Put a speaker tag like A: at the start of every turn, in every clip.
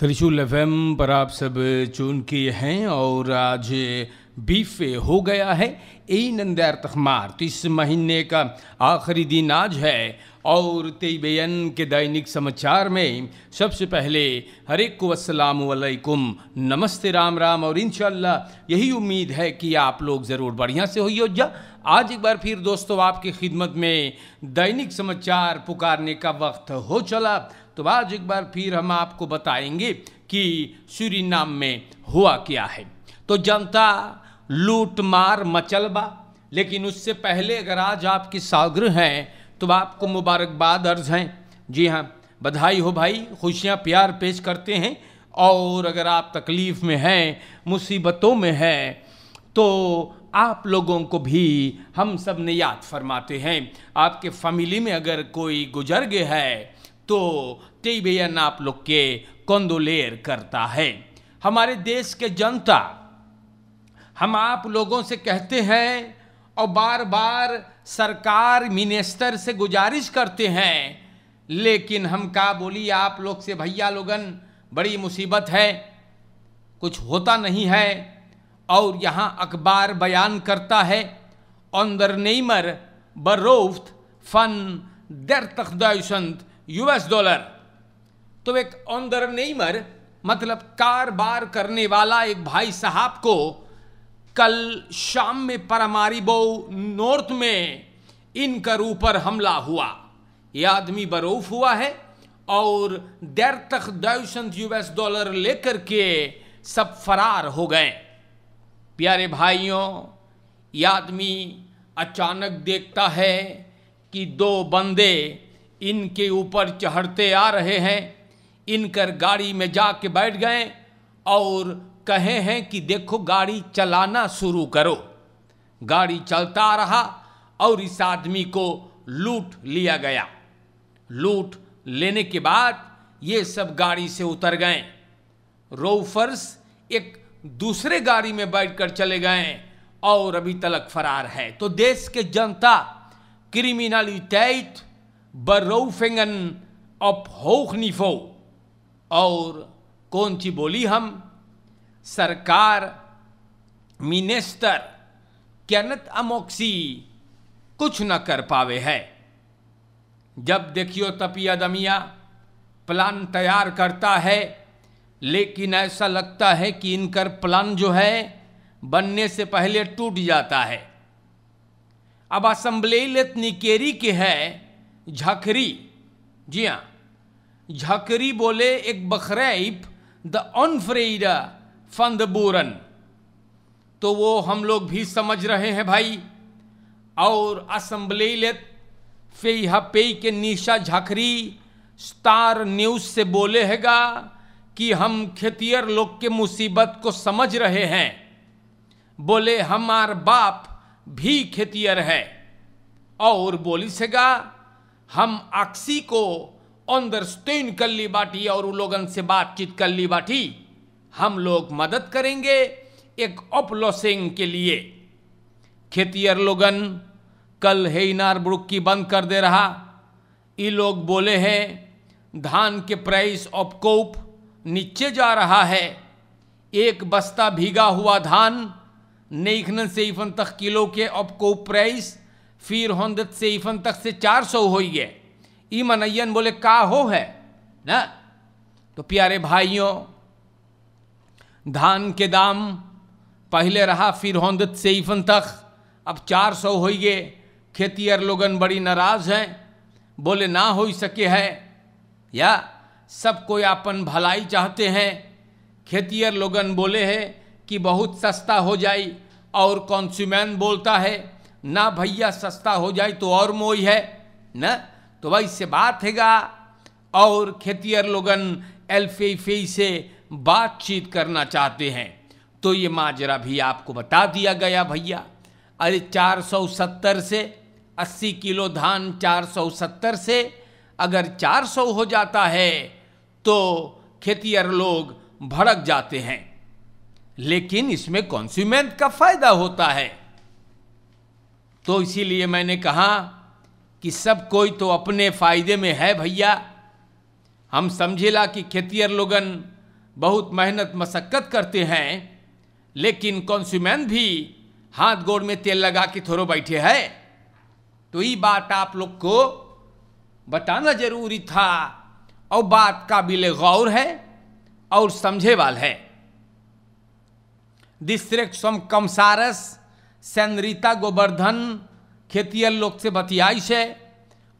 A: त्रिशूल एफ पर आप सब चुन किए हैं और आज बीफ हो गया है ए नंदर तखमार तो इस महीने का आखिरी दिन आज है और तेबैन के दैनिक समाचार में सबसे पहले हर एक को असलकुम नमस्ते राम राम और इन यही उम्मीद है कि आप लोग ज़रूर बढ़िया से होइए जा आज एक बार फिर दोस्तों आपकी खिदमत में दैनिक समाचार पुकारने का वक्त हो चला तो आज एक बार फिर हम आपको बताएंगे कि नाम में हुआ क्या है तो जनता लूट मार मचलबा लेकिन उससे पहले अगर आज आपकी सागर हैं तो आपको मुबारकबाद अर्ज हैं जी हाँ बधाई हो भाई खुशियाँ प्यार पेश करते हैं और अगर आप तकलीफ़ में हैं मुसीबतों में हैं तो आप लोगों को भी हम सब ने याद फरमाते हैं आपके फैमिली में अगर कोई गुजर गया है तो तेबेयन आप लोग के कंदोलेर करता है हमारे देश के जनता हम आप लोगों से कहते हैं और बार बार सरकार मिनिस्टर से गुजारिश करते हैं लेकिन हम का बोली आप लोग से भैया लोगन बड़ी मुसीबत है कुछ होता नहीं है और यहाँ अखबार बयान करता है बरोफ्त फन दर तख्द यूएस डॉलर तो एक नेमर मतलब बार करने वाला एक भाई साहब को कल शाम में परमारिबो नॉर्थ में इनका ऊपर हमला हुआ ये आदमी बरूफ हुआ है और देर तक दाउसंद यूएस डॉलर लेकर के सब फरार हो गए प्यारे भाइयों ये आदमी अचानक देखता है कि दो बंदे इनके ऊपर चढ़ते आ रहे हैं इनकर गाड़ी में जा के बैठ गए और कहे हैं कि देखो गाड़ी चलाना शुरू करो गाड़ी चलता रहा और इस आदमी को लूट लिया गया लूट लेने के बाद ये सब गाड़ी से उतर गए रोफर्स एक दूसरे गाड़ी में बैठकर चले गए और अभी तलक फरार है तो देश के जनता क्रिमिनलिटेट berovingen op hoog niveau और कौन सी बोली हम सरकार मिनिस्टर कैनत अमोक्सी कुछ न कर पावे है जब देखियो तपिया दमिया प्लान तैयार करता है लेकिन ऐसा लगता है कि इनकर प्लान जो है बनने से पहले टूट जाता है अब असम्बली लेत निकेरी के है झकरी जी हाँ झकरी बोले एक बखरैप द ऑनफ्रेडा फन द बोरन तो वो हम लोग भी समझ रहे हैं भाई और असम्बलेलत फेहा पे के निशा झाखरी स्टार न्यूज़ से बोले हैगा कि हम खेतियर लोग के मुसीबत को समझ रहे हैं बोले हमार बाप भी खेतियर है और बोली सेगा हम अक्सी को अंदरस्तीन कर ली बाटी और उन लोगन से बातचीत कर ली बाटी हम लोग मदद करेंगे एक ऑपलोसिंग के लिए खेतियर लोगन कल हेनार ब्रुक की बंद कर दे रहा ये लोग बोले हैं धान के प्राइस अपकोप नीचे जा रहा है एक बस्ता भीगा हुआ धान नेखन से इफन तक किलो के कोप प्राइस फिर होंदत से इफन तक से चार सौ हो गए ई मनयन बोले का हो है ना तो प्यारे भाइयों धान के दाम पहले रहा फिर होंदत से इफन तक अब चार सौ हो ये खेतियर लोगन बड़ी नाराज हैं बोले ना हो सके है या सब कोई अपन भलाई चाहते हैं खेतियर लोगन बोले है कि बहुत सस्ता हो जाए और कॉन्स्यूमैन बोलता है ना भैया सस्ता हो जाए तो और मोई है न तो भाई से बात हैगा और खेतियर लोगन एल्फेफे से बातचीत करना चाहते हैं तो ये माजरा भी आपको बता दिया गया भैया अरे 470 से 80 किलो धान 470 से अगर 400 हो जाता है तो खेतियर लोग भड़क जाते हैं लेकिन इसमें कॉन्स्यूमेंट का फायदा होता है तो इसीलिए मैंने कहा कि सब कोई तो अपने फ़ायदे में है भैया हम समझेला कि खेतियर लोगन बहुत मेहनत मशक्क़त करते हैं लेकिन कॉन्स्यूमैन भी हाथ गोड़ में तेल लगा के थोड़ो बैठे है तो ये बात आप लोग को बताना जरूरी था और बात काबिल गौर है और समझे वाल है दिस कम सारस सनरीता गोवर्धन खेतियर लोग से बतियाई से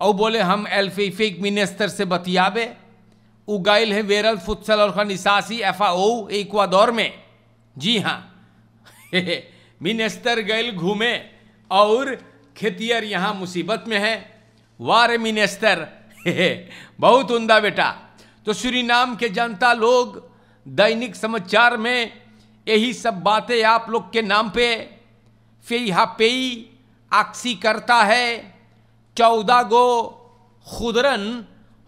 A: और बोले हम एल्फिफिक मिनिस्टर से बतियाबे उगाइल है वेरल फुत्सल और खन इसासी एक दौर में जी हाँ मिनिस्टर गैल घूमे और खेतियर यहाँ मुसीबत में है वारे मिनिस्टर बहुत उमदा बेटा तो नाम के जनता लोग दैनिक समाचार में यही सब बातें आप लोग के नाम पे फेहा पेई आक्सी करता है चौदह गो खुदरन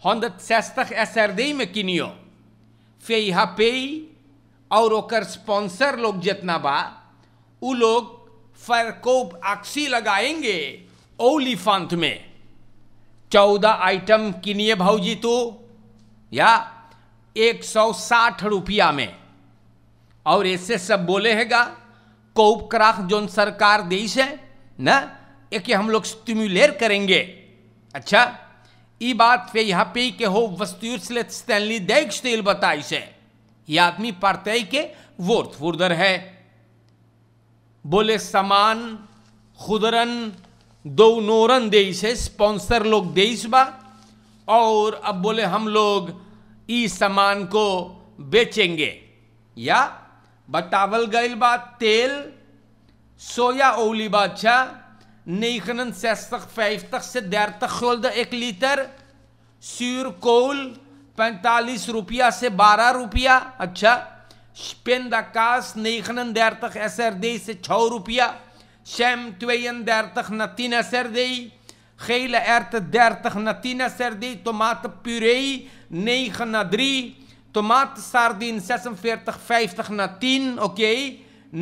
A: हंदत सस्तख एसरदेई में किनियो फेहा पेई और ओकर स्पॉन्सर लोग जितना बा उ लोग फरकोप आक्सी लगाएंगे ओलीफांत में चौदह आइटम किनिए भाजी तो या एक सौ साठ रुपया में और ऐसे सब बोले हैगा को कोपक्राख जो सरकार देश है ना एक हम लोग स्टिम्युलेट करेंगे अच्छा ये बात पे यहाँ पे के हो वस्तु स्टैनली दैक्ष तेल बताई से ये आदमी पार्तय के वोर्थ फुर्दर है बोले समान खुदरन दो नोरन देश है स्पॉन्सर लोग देश बा और अब बोले हम लोग ई सामान को बेचेंगे या बतावल गई बा तेल सोया ओली बाछा से देर तक खोल एक लीटर सूर कोल पैंतालीस रुपया से बारह रुपया अच्छा स्पेन दास नेखनन देर तक असर दे से छः रुपया शैम त्वेयन देर तक न तीन असर दे खेल एर्त देर तक न तीन असर दे तो मात प्यूरे नेख नदरी टमाटर सारदीन सेसमफेयर तक फैफ तक ना तीन ओके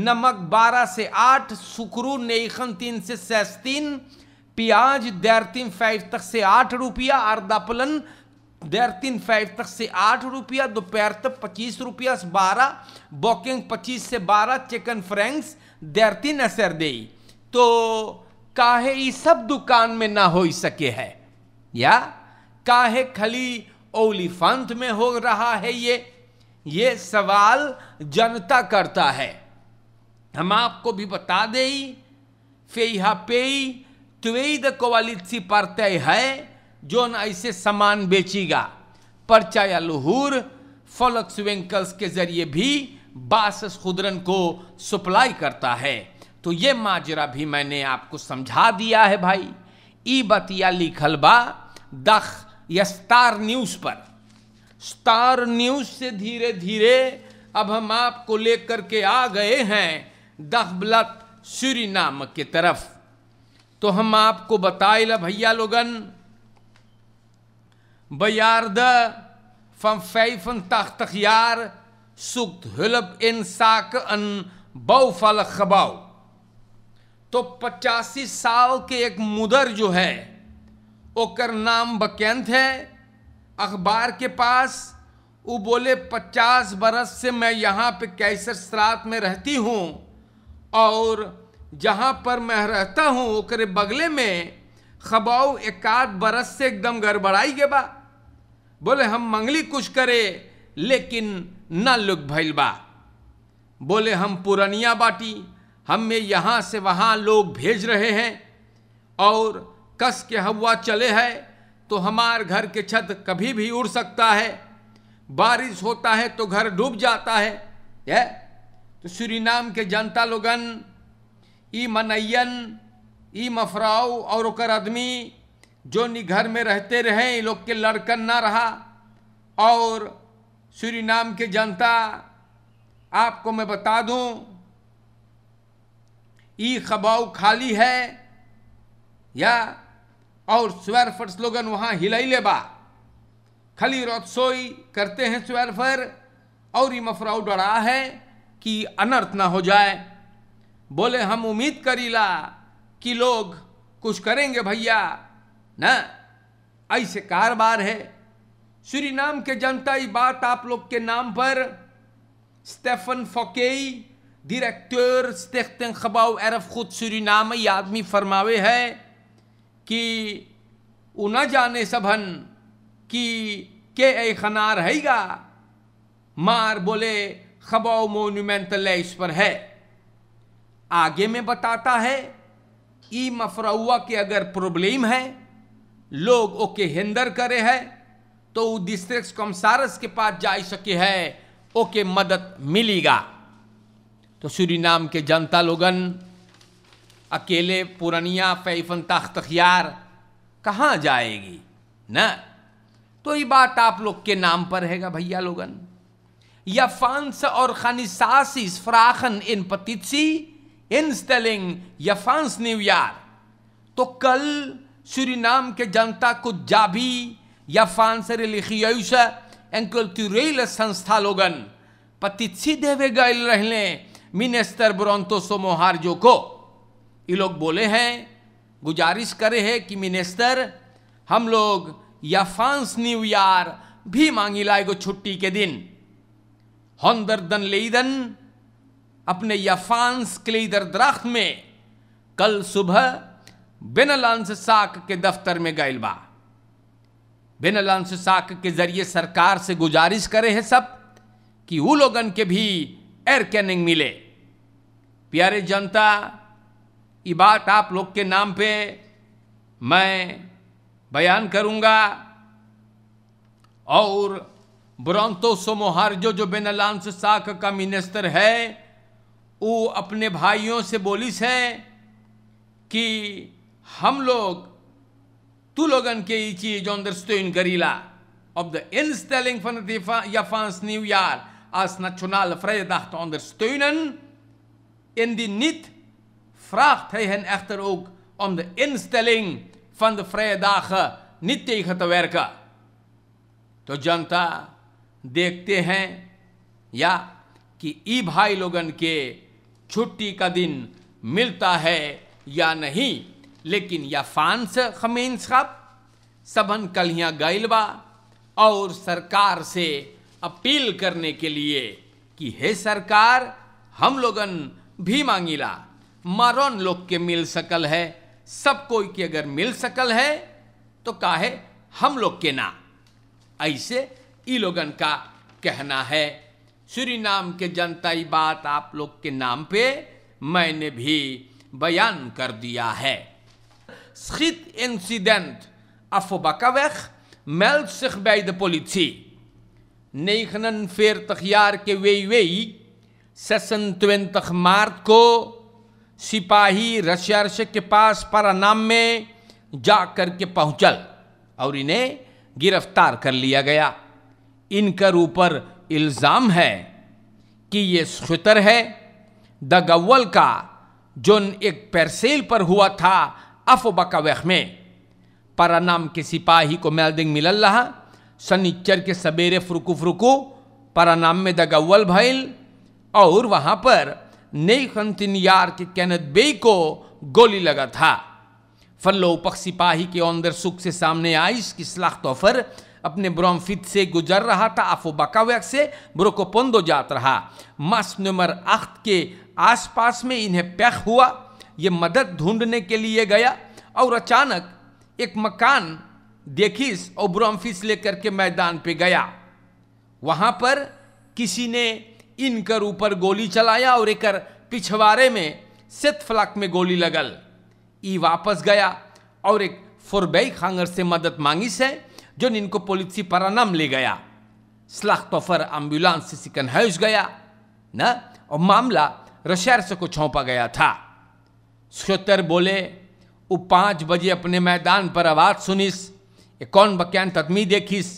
A: नमक बारह से आठ सुकरू नेखन तीन से सैस तीन प्याज दैरतीन फैफ तक से आठ रुपया अर्दापलन दैरतीन फैफ तक से आठ रुपया दोपहर तक पच्चीस रुपया बारह बॉकिंग पच्चीस से बारह चिकन फ्रेंक्स दैरतीन असर दे तो काहे ये सब दुकान में ना हो सके है या काहे खली ओलिफंत में हो रहा है ये ये सवाल जनता करता है हम आपको भी बता दे फेहा पे त्वेई द परतय है जो न ऐसे सामान बेचेगा परचा या लहूर फॉलक्स वेंकल्स के जरिए भी बासस खुदरन को सप्लाई करता है तो ये माजरा भी मैंने आपको समझा दिया है भाई ई बतिया लिखलबा दख या स्टार न्यूज़ पर स्टार न्यूज़ से धीरे धीरे अब हम आपको लेकर के आ गए हैं दखबलत नाम के तरफ तो हम आपको बताए ल भैया लोगन बार फम फैफन तख्तियार सुख हलब इन साक अन बउफल खबाओ तो पचासी साल के एक मुदर जो है ओकर नाम बकेंत है अखबार के पास वो बोले पचास बरस से मैं यहाँ पे कैसर सरात में रहती हूँ और जहाँ पर मैं रहता हूँ ओकरे बगले में खबाऊ एकाध बरस से एकदम गड़बड़ाई के बा बोले हम मंगली कुछ करे लेकिन न लुक भैल बा बोले हम पुरनिया बाटी हमें यहाँ से वहाँ लोग भेज रहे हैं और कस के हवा चले है तो हमार घर के छत कभी भी उड़ सकता है बारिश होता है तो घर डूब जाता है ये तो श्री नाम के जनता लोगन ई मनयन ई मफराव और ओकर आदमी जो नि घर में रहते रहे इन लोग के लड़कन ना रहा और श्री नाम के जनता आपको मैं बता दूं ई खबाऊ खाली है या और स्वेर फर स्लोगन वहाँ ले बा खली रौसोई करते हैं स्वेर फर और ये मफराउ डरा है कि अनर्थ ना हो जाए बोले हम उम्मीद करीला कि लोग कुछ करेंगे भैया ना ऐसे कारोबार है श्री नाम के जनता ये बात आप लोग के नाम पर स्टेफन फोके डायरेक्टर स्टेख्तन खबाउ एरफ खुद श्री नाम ये आदमी फरमावे है कि न जाने सभन कि के खनार हैगा रहेगा मार बोले खबाओ मोन्यूमेंट इस पर है आगे में बताता है ई मफरुआ के अगर प्रॉब्लम है लोग ओके हिंदर करे है तो डिस्ट्रिक्ट कमसारस के पास जा सके है ओके मदद मिलेगा तो नाम के जनता लोगन अकेले पुरनिया फ़ैफन ताख्त खियार कहाँ जाएगी न तो ये बात आप लोग के नाम पर हैगा भैया लोगन या फांस और खानिसासिस फ्राखन इन पतिसी इन स्टेलिंग या फांस न्यूयार तो कल श्री नाम के जनता को जाभी या फांस लिखियस एंकल संस्था लोगन पतिसी देवे गए रहने मिनेस्टर ब्रोंतो सोमोहार जो को ये लोग बोले हैं गुजारिश करे है कि मिनिस्टर हम लोग या फ्रांस न्यू ईयर भी मांगी लाए गो छुट्टी के दिन हौंदरदन लेदन अपने यफांस क्लीदर दरख्त में कल सुबह लांस साक के दफ्तर में गए बा लांस साक के जरिए सरकार से गुजारिश करे है सब कि वो लोगन के भी एयर कैनिंग मिले प्यारे जनता ये बात आप लोग के नाम पे मैं बयान करूंगा और ब्रांतो सोमोहार्जो जो बेनलांस साख का मिनिस्टर है वो अपने भाइयों से बोलिस है कि हम लोग तू लोगन के ये चीज अंदरस्टोइन करीला ऑफ द इंस्टेलिंग फन या फांस न्यू न्यूयार आस दाह तो te ondersteunen इन दी niet vraagt hij hen echter ook om de instelling van de vrije dagen niet tegen te werken. तो जनता देखते हैं या कि ई भाई लोगन के छुट्टी का दिन मिलता है या नहीं लेकिन या फांस खमीन साहब सबन कलियाँ गैलबा और सरकार से अपील करने के लिए कि हे सरकार हम लोगन भी मांगिला मारोन लोग के मिल सकल है सब कोई के अगर मिल सकल है तो काहे हम लोग के ना ऐसे ई लोगन का कहना है श्री नाम के जनता ही बात आप लोग के नाम पे मैंने भी बयान कर दिया है स्खित इंसिडेंट अफ बकावेख मेल सिख बैद पोलिथी नेखनन फेर तखियार के वे वे सेशन 26 मार्च को सिपाही रश्यर्ष के पास परानाम में जा कर के पहुँचल और इन्हें गिरफ्तार कर लिया गया इनकर ऊपर इल्ज़ाम है कि ये स्वेतर है द गवल का जो एक पैरसेल पर हुआ था अफ बकवह में परानाम के सिपाही को मेलदिंग मिलल रहा सनिचर के सवेरे फ्रुकू फ्रुकू परानाम में द गवल भैल और वहाँ पर नेखंतिन यार के कैनत बे को गोली लगा था फल्लो पक सिपाही के अंदर सुख से सामने आई इसकी सलाख्त ऑफर अपने ब्रोमफित से गुजर रहा था आफो बकावैक से ब्रोकोपंदो जात रहा मस नंबर आख्त के आसपास में इन्हें पैक हुआ ये मदद ढूंढने के लिए गया और अचानक एक मकान देखिस और ब्रोमफिस लेकर के मैदान पे गया वहाँ पर किसी ने इनकर ऊपर गोली चलाया और एकर पिछवारे में सितफलक में गोली लगल ई वापस गया और एक फुरबई खांगर से मदद मांगी से जो इनको पुलिस परानाम ले गया तोफर एम्बुलेंस से सिकनहज गया न और मामला से को छौपा गया था श्रोतर बोले वो पाँच बजे अपने मैदान पर आवाज़ सुनिस एक कौन बक्यान तदमी देखिस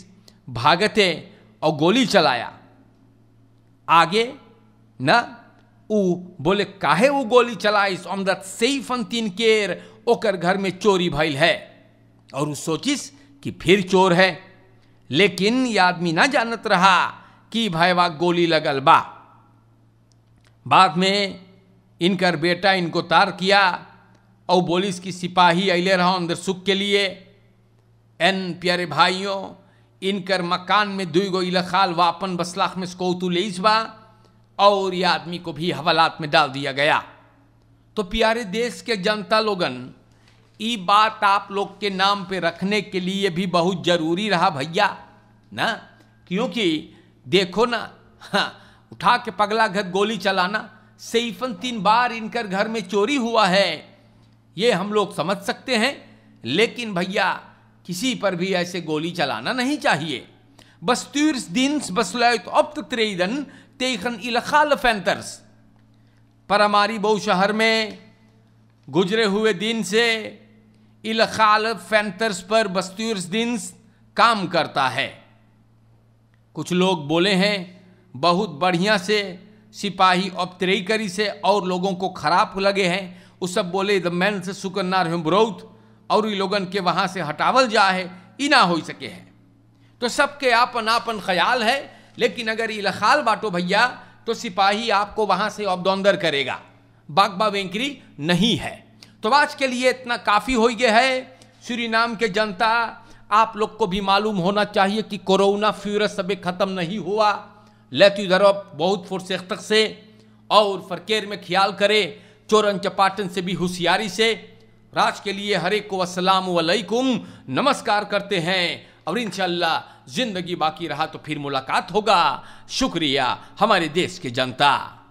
A: भागते और गोली चलाया आगे न ऊ बोले काहे वो गोली चलाइस अमदत सही फंतीन केर ओकर घर में चोरी भइल है और उस सोचिस कि फिर चोर है लेकिन ये आदमी ना जानत रहा कि भयवा गोली लगल बा बाद में इनकर बेटा इनको तार किया और बोलिस कि सिपाही अले रहा अंदर सुख के लिए एन प्यारे भाइयों इनकर मकान में दुई गो इलखाल वापन बसलाख में स्कोतु लेजबा और ये आदमी को भी हवालात में डाल दिया गया तो प्यारे देश के जनता लोगन ये बात आप लोग के नाम पे रखने के लिए भी बहुत जरूरी रहा भैया ना क्योंकि देखो ना हाँ, उठा के पगला घर गोली चलाना सैफन तीन बार इनकर घर में चोरी हुआ है ये हम लोग समझ सकते हैं लेकिन भैया किसी पर भी ऐसे गोली चलाना नहीं चाहिए bestuursdienst besluit पर हमारी बहु शहर में गुजरे हुए दिन से इलखाल फैंतर्स पर बस्तूर्स दिन काम करता है कुछ लोग बोले हैं बहुत बढ़िया से सिपाही औपतरीकरी से और लोगों को खराब लगे हैं उस सब बोले द मैन से सुकन्नार ब्रोथ और लोगन के वहाँ से हटावल जाए ई ना हो सके है तो सबके आपन आपन ख्याल है लेकिन अगर लखाल बाटो भैया तो सिपाही आपको वहाँ से अबदौंदर करेगा बागबा वेंकरी नहीं है तो आज के लिए इतना काफ़ी हो गया है श्री नाम के जनता आप लोग को भी मालूम होना चाहिए कि कोरोना फ्यूरस सब ख़त्म नहीं हुआ लेती धरप बहुत फुर्सख्त से और फरकेर में ख्याल करे चोरन चपाटन से भी होशियारी से राज के लिए हर एक को असलकुम नमस्कार करते हैं और इनशाला ज़िंदगी बाकी रहा तो फिर मुलाकात होगा शुक्रिया हमारे देश की जनता